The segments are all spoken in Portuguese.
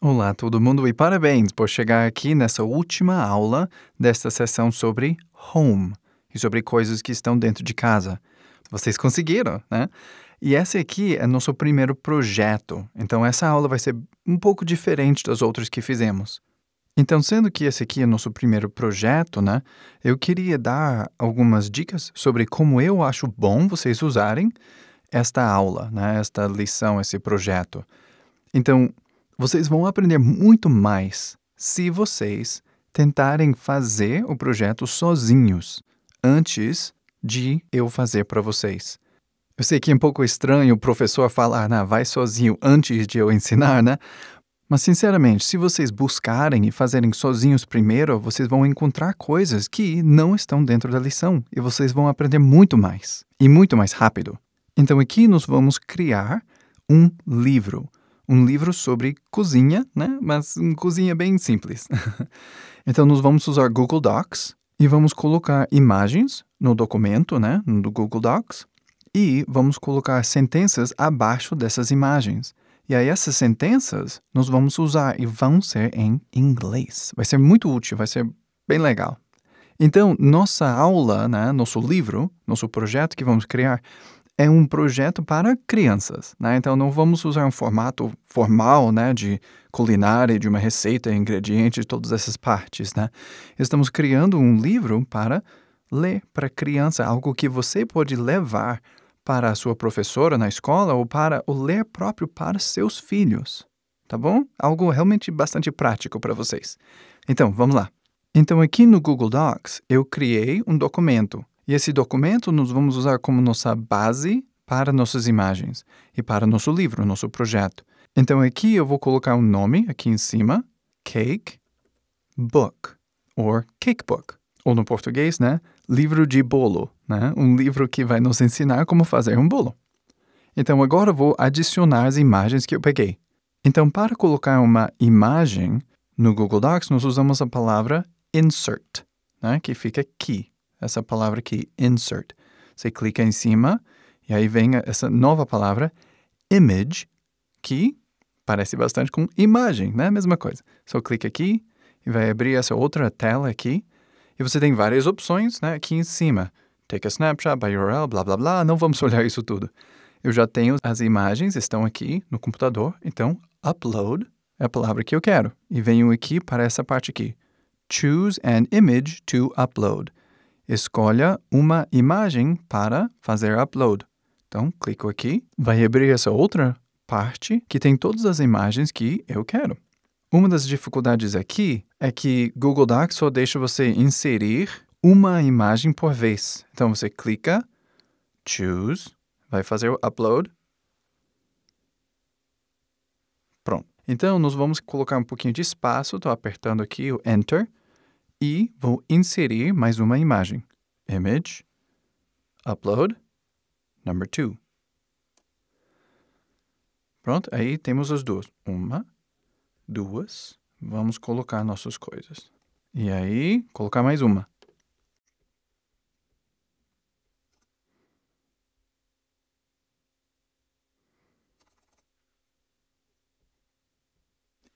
Olá, todo mundo, e parabéns por chegar aqui nessa última aula desta sessão sobre home e sobre coisas que estão dentro de casa. Vocês conseguiram, né? E esse aqui é nosso primeiro projeto, então essa aula vai ser um pouco diferente das outras que fizemos. Então, sendo que esse aqui é nosso primeiro projeto, né? Eu queria dar algumas dicas sobre como eu acho bom vocês usarem esta aula, né? Esta lição, esse projeto. Então, vocês vão aprender muito mais se vocês tentarem fazer o projeto sozinhos antes de eu fazer para vocês. Eu sei que é um pouco estranho o professor falar, ah, vai sozinho antes de eu ensinar, né? Mas, sinceramente, se vocês buscarem e fazerem sozinhos primeiro, vocês vão encontrar coisas que não estão dentro da lição e vocês vão aprender muito mais e muito mais rápido. Então, aqui nós vamos criar um livro um livro sobre cozinha, né? Mas uma cozinha bem simples. então, nós vamos usar Google Docs e vamos colocar imagens no documento, né? Do Google Docs. E vamos colocar sentenças abaixo dessas imagens. E aí essas sentenças nós vamos usar e vão ser em inglês. Vai ser muito útil, vai ser bem legal. Então, nossa aula, né, nosso livro, nosso projeto que vamos criar, é um projeto para crianças, né? Então não vamos usar um formato formal, né, de culinária, de uma receita, ingredientes, todas essas partes, né? Estamos criando um livro para ler para criança, algo que você pode levar para a sua professora na escola ou para o ler próprio para seus filhos, tá bom? Algo realmente bastante prático para vocês. Então, vamos lá. Então aqui no Google Docs eu criei um documento e esse documento nós vamos usar como nossa base para nossas imagens e para nosso livro, nosso projeto. Então aqui eu vou colocar um nome aqui em cima, Cake Book, ou Cake Book, ou no português, né, livro de bolo, né, um livro que vai nos ensinar como fazer um bolo. Então agora eu vou adicionar as imagens que eu peguei. Então para colocar uma imagem no Google Docs, nós usamos a palavra insert, né, que fica aqui essa palavra aqui, insert. Você clica em cima e aí vem essa nova palavra, image, que parece bastante com imagem, né? Mesma coisa. Só clica aqui e vai abrir essa outra tela aqui. E você tem várias opções né, aqui em cima. Take a snapshot, by URL, blá blá blá. Não vamos olhar isso tudo. Eu já tenho as imagens, estão aqui no computador. Então, upload é a palavra que eu quero. E venho aqui para essa parte aqui. Choose an image to upload escolha uma imagem para fazer upload. Então, clico aqui, vai abrir essa outra parte que tem todas as imagens que eu quero. Uma das dificuldades aqui é que Google Docs só deixa você inserir uma imagem por vez. Então você clica, choose, vai fazer o upload. Pronto. Então nós vamos colocar um pouquinho de espaço, estou apertando aqui o enter e vou inserir mais uma imagem. Image, upload, number two. Pronto, aí temos as duas. Uma, duas. Vamos colocar nossas coisas. E aí, colocar mais uma.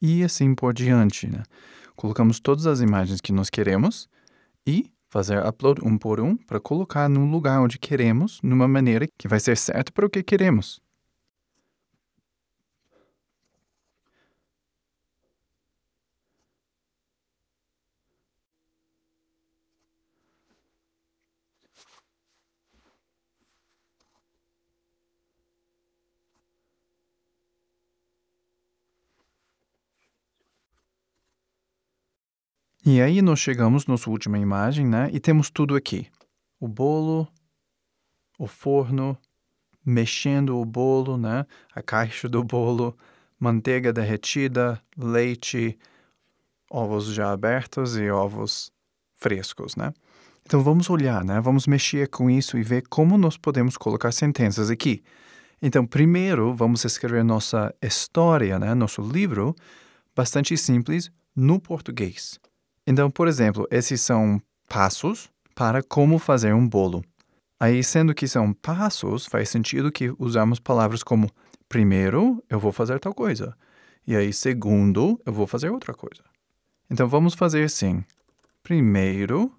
E assim por diante, né? Colocamos todas as imagens que nós queremos e fazer upload um por um para colocar num lugar onde queremos, numa maneira que vai ser certa para o que queremos. E aí nós chegamos na nossa última imagem, né? E temos tudo aqui. O bolo, o forno, mexendo o bolo, né? A caixa do bolo, manteiga derretida, leite, ovos já abertos e ovos frescos, né? Então vamos olhar, né? Vamos mexer com isso e ver como nós podemos colocar sentenças aqui. Então, primeiro, vamos escrever nossa história, né? nosso livro, bastante simples, no português. Então, por exemplo, esses são passos para como fazer um bolo. Aí, sendo que são passos, faz sentido que usamos palavras como primeiro, eu vou fazer tal coisa. E aí, segundo, eu vou fazer outra coisa. Então, vamos fazer assim. Primeiro,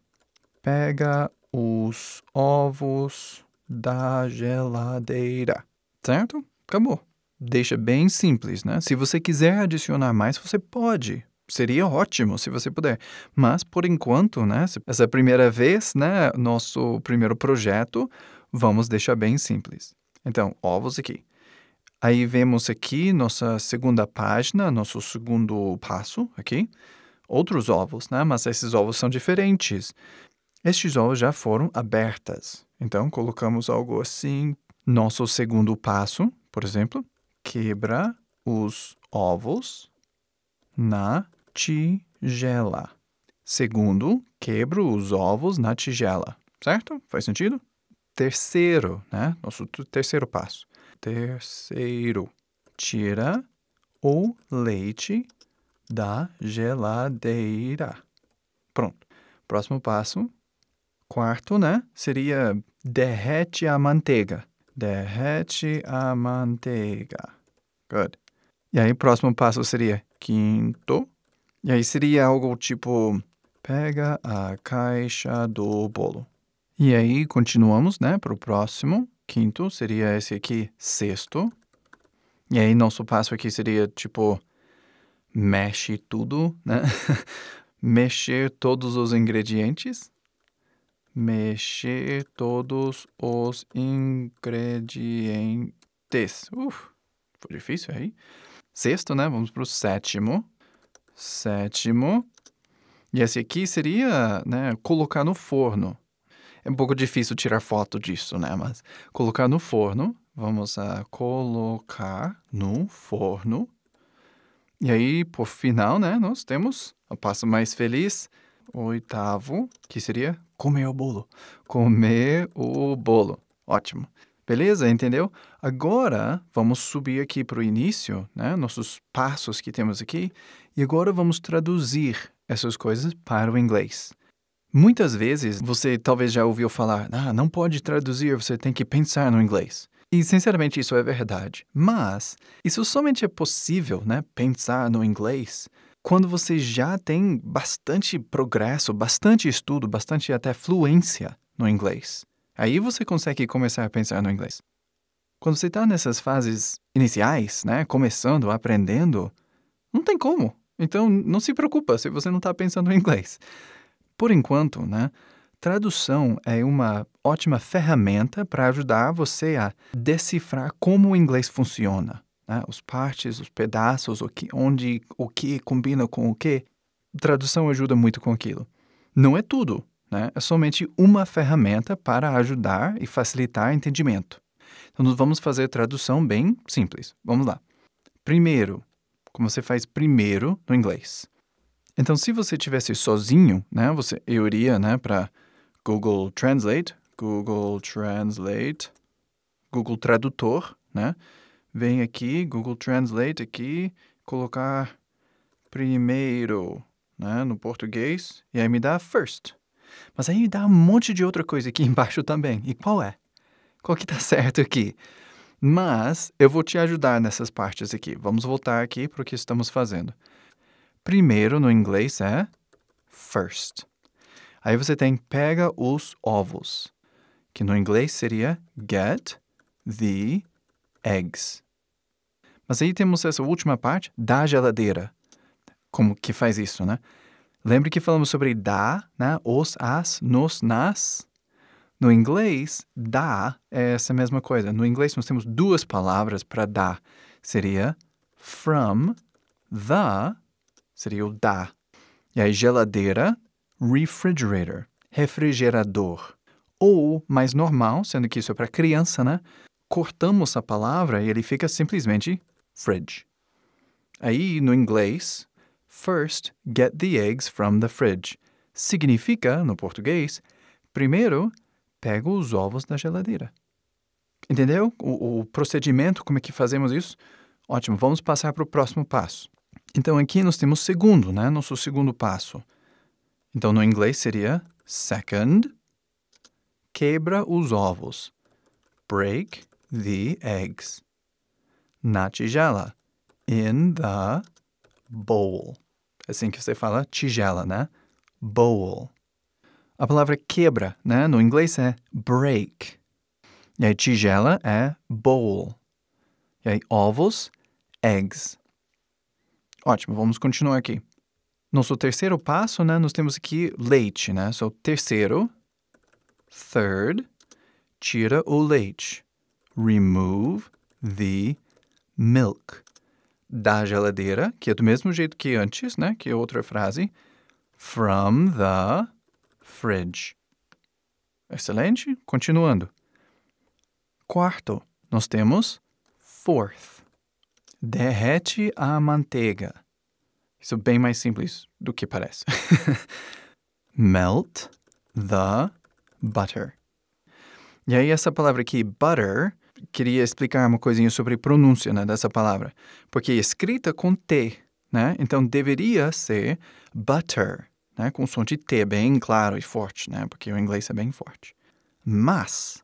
pega os ovos da geladeira. Certo? Acabou. Deixa bem simples, né? Se você quiser adicionar mais, você pode, seria ótimo se você puder. Mas por enquanto, né, essa é primeira vez, né, nosso primeiro projeto, vamos deixar bem simples. Então, ovos aqui. Aí vemos aqui nossa segunda página, nosso segundo passo aqui. Outros ovos, né? Mas esses ovos são diferentes. Estes ovos já foram abertas. Então, colocamos algo assim. Nosso segundo passo, por exemplo, quebra os ovos na tigela. Segundo, quebro os ovos na tigela, certo? Faz sentido? Terceiro, né? Nosso terceiro passo. Terceiro, tira o leite da geladeira. Pronto. Próximo passo. Quarto, né? Seria derrete a manteiga. Derrete a manteiga. Good. E aí, próximo passo seria quinto, e aí seria algo tipo: pega a caixa do bolo. E aí continuamos, né, para o próximo. Quinto seria esse aqui, sexto. E aí nosso passo aqui seria tipo: mexe tudo, né? Mexer todos os ingredientes. Mexer todos os ingredientes. Uf, foi difícil aí. Sexto, né? Vamos para o sétimo sétimo. E esse aqui seria né, colocar no forno. É um pouco difícil tirar foto disso, né? Mas colocar no forno. Vamos a colocar no forno. E aí, por final, né? Nós temos o passo mais feliz, oitavo, que seria comer o bolo. Comer o bolo. Ótimo. Beleza? Entendeu? Agora, vamos subir aqui para o início, né? Nossos passos que temos aqui. E agora vamos traduzir essas coisas para o inglês. Muitas vezes você talvez já ouviu falar: ah, não pode traduzir, você tem que pensar no inglês. E sinceramente isso é verdade. Mas isso somente é possível, né? Pensar no inglês quando você já tem bastante progresso, bastante estudo, bastante até fluência no inglês. Aí você consegue começar a pensar no inglês. Quando você está nessas fases iniciais, né, começando, aprendendo, não tem como. Então, não se preocupa se você não está pensando em inglês. Por enquanto, né, tradução é uma ótima ferramenta para ajudar você a decifrar como o inglês funciona. Né? Os partes, os pedaços, o que, onde o que combina com o que. Tradução ajuda muito com aquilo. Não é tudo, né? é somente uma ferramenta para ajudar e facilitar entendimento. Então, nós vamos fazer tradução bem simples. Vamos lá. Primeiro, como você faz primeiro no inglês. Então, se você tivesse sozinho, né, você eu iria, né, para Google Translate, Google Translate, Google Tradutor, né? Vem aqui, Google Translate aqui, colocar primeiro, né, no português, e aí me dá first. Mas aí me dá um monte de outra coisa aqui embaixo também. E qual é? Qual que tá certo aqui? Mas eu vou te ajudar nessas partes aqui. Vamos voltar aqui para o que estamos fazendo. Primeiro, no inglês, é first. Aí você tem pega os ovos, que no inglês seria get the eggs. Mas aí temos essa última parte, da geladeira. Como que faz isso, né? Lembre que falamos sobre da, né? Os, as, nos, nas. No inglês, dar é essa mesma coisa. No inglês, nós temos duas palavras para dar. Seria from, the, seria o da. E aí, geladeira, refrigerator, refrigerador. Ou, mais normal, sendo que isso é para criança, né? Cortamos a palavra e ele fica simplesmente fridge. Aí, no inglês, first get the eggs from the fridge. Significa, no português, primeiro pego os ovos da geladeira. Entendeu o, o procedimento, como é que fazemos isso? Ótimo, vamos passar para o próximo passo. Então, aqui nós temos segundo, né? Nosso segundo passo. Então, no inglês seria second, quebra os ovos. Break the eggs. Na tigela. In the bowl. É Assim que você fala tigela, né? Bowl a palavra quebra, né? No inglês é break. E aí tigela é bowl. E aí ovos, eggs. Ótimo, vamos continuar aqui. Nosso terceiro passo, né? Nós temos aqui leite, né? So, terceiro, third, tira o leite. Remove the milk. Da geladeira, que é do mesmo jeito que antes, né? Que é outra frase. From the fridge. Excelente. Continuando. Quarto, nós temos fourth. Derrete a manteiga. Isso é bem mais simples do que parece. Melt the butter. E aí essa palavra aqui, butter, queria explicar uma coisinha sobre pronúncia né, dessa palavra. Porque é escrita com T, né? Então deveria ser butter né, com som de T bem claro e forte, né, porque o inglês é bem forte. Mas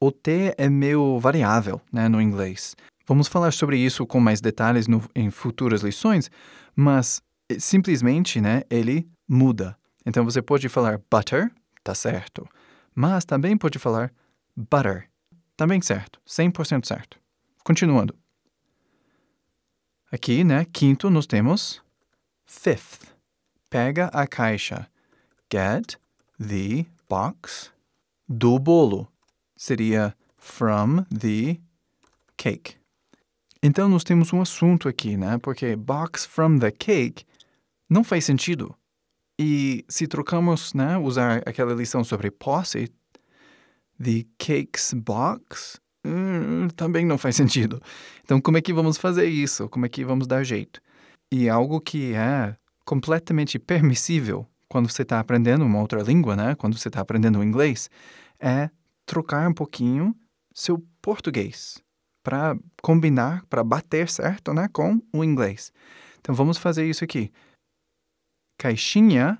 o T é meio variável né, no inglês. Vamos falar sobre isso com mais detalhes no, em futuras lições, mas eh, simplesmente né, ele muda. Então você pode falar butter, tá certo, mas também pode falar butter, também certo, 100% certo. Continuando. Aqui, né, quinto, nós temos fifth. Pega a caixa. Get the box do bolo. Seria from the cake. Então nós temos um assunto aqui, né? Porque box from the cake não faz sentido. E se trocamos, né, usar aquela lição sobre posse, the cake's box, hum, também não faz sentido. Então como é que vamos fazer isso? Como é que vamos dar jeito? E algo que é completamente permissível quando você está aprendendo uma outra língua, né? Quando você está aprendendo inglês, é trocar um pouquinho seu português para combinar, para bater certo, né, com o inglês. Então vamos fazer isso aqui. Caixinha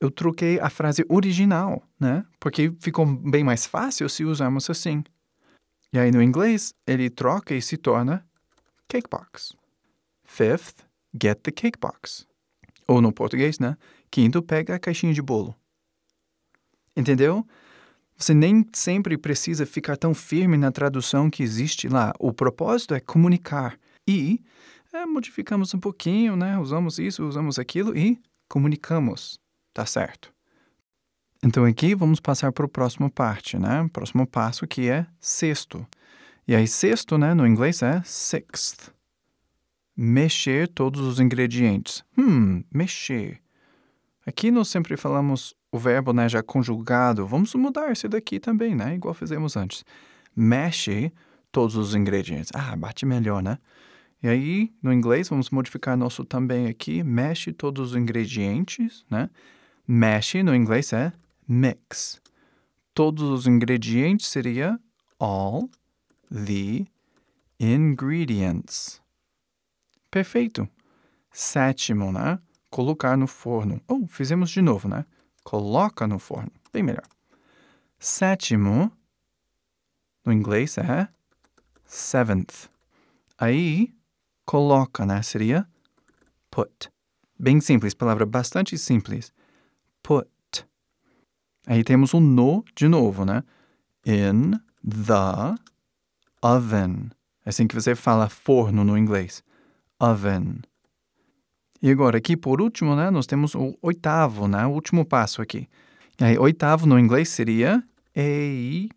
eu troquei a frase original, né? Porque ficou bem mais fácil se usarmos assim. E aí no inglês, ele troca e se torna cake box. Fifth, Get the cake box. Ou no português, né? Quinto, pega a caixinha de bolo. Entendeu? Você nem sempre precisa ficar tão firme na tradução que existe lá. O propósito é comunicar. E é, modificamos um pouquinho, né? Usamos isso, usamos aquilo e comunicamos. Tá certo. Então aqui vamos passar para a próxima parte, né? Próximo passo que é sexto. E aí sexto, né, no inglês é sixth mexer todos os ingredientes. Hum, mexer. Aqui nós sempre falamos o verbo né, já conjugado. Vamos mudar esse daqui também, né? Igual fizemos antes. Mexe todos os ingredientes. Ah, bate melhor, né? E aí, no inglês, vamos modificar nosso também aqui. Mexe todos os ingredientes, né? Mexe no inglês é mix. Todos os ingredientes seria all the ingredients. Perfeito. Sétimo, né? Colocar no forno. Ou oh, fizemos de novo, né? Coloca no forno. Bem melhor. Sétimo, no inglês é seventh. Aí, coloca, né? Seria put. Bem simples, palavra bastante simples. Put. Aí temos o um no de novo, né? In the oven. É assim que você fala forno no inglês oven. E agora, aqui por último, né, nós temos o oitavo, né, o último passo aqui. E aí, oitavo no inglês seria eighth.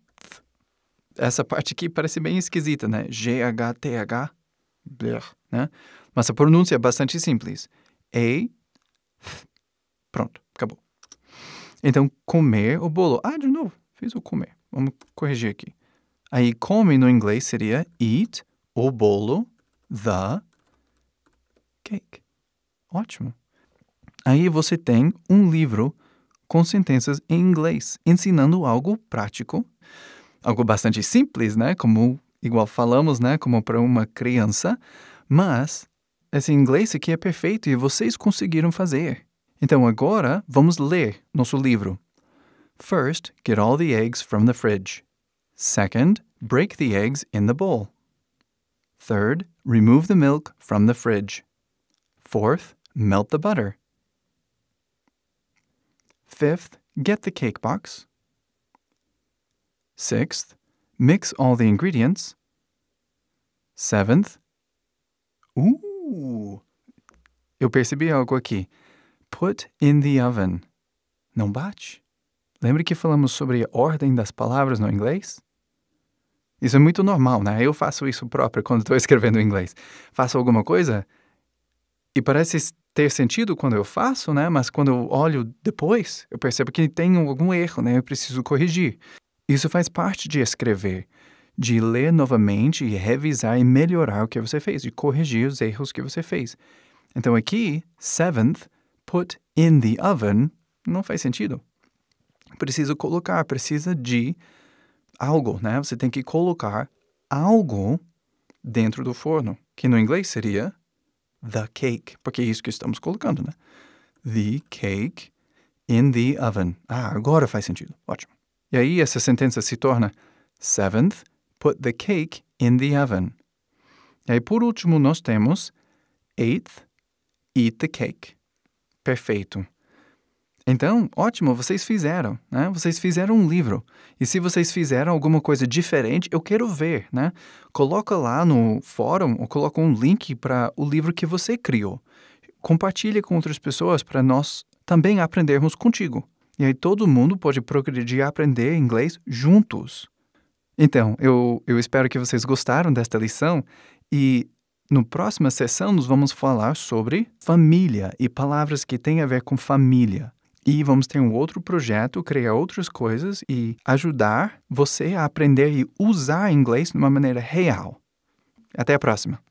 Essa parte aqui parece bem esquisita, né? G-H-T-H. Né? Mas a pronúncia é bastante simples. Eighth. Pronto, acabou. Então, comer o bolo. Ah, de novo, fiz o comer. Vamos corrigir aqui. Aí, come no inglês seria eat o bolo, the cake. Ótimo. Aí você tem um livro com sentenças em inglês, ensinando algo prático, algo bastante simples, né? Como igual falamos, né? Como para uma criança, mas esse inglês aqui é perfeito e vocês conseguiram fazer. Então agora vamos ler nosso livro. First, get all the eggs from the fridge. Second, break the eggs in the bowl. Third, remove the milk from the fridge. Fourth, melt the butter. Fifth, get the cake box. Sixth, mix all the ingredients. Seventh, ooh, eu percebi algo aqui. Put in the oven. Não bate? Lembre que falamos sobre a ordem das palavras no inglês? Isso é muito normal, né? Eu faço isso próprio quando estou escrevendo em inglês. Faço alguma coisa, e parece ter sentido quando eu faço, né? Mas quando eu olho depois, eu percebo que tem algum erro, né? Eu preciso corrigir. Isso faz parte de escrever, de ler novamente e revisar e melhorar o que você fez, de corrigir os erros que você fez. Então aqui, seventh, put in the oven, não faz sentido. Preciso colocar, precisa de algo, né? Você tem que colocar algo dentro do forno, que no inglês seria the cake, porque é isso que estamos colocando, né? The cake in the oven. Ah, agora faz sentido. Ótimo. E aí essa sentença se torna seventh, put the cake in the oven. E aí por último nós temos eighth, eat the cake. Perfeito. Então, ótimo, vocês fizeram, né? Vocês fizeram um livro. E se vocês fizeram alguma coisa diferente, eu quero ver, né? Coloca lá no fórum ou coloca um link para o livro que você criou. Compartilha com outras pessoas para nós também aprendermos contigo. E aí todo mundo pode progredir e aprender inglês juntos. Então, eu, eu espero que vocês gostaram desta lição e no próxima sessão nós vamos falar sobre família e palavras que têm a ver com família. E vamos ter um outro projeto, criar outras coisas e ajudar você a aprender e usar inglês de uma maneira real. Até a próxima!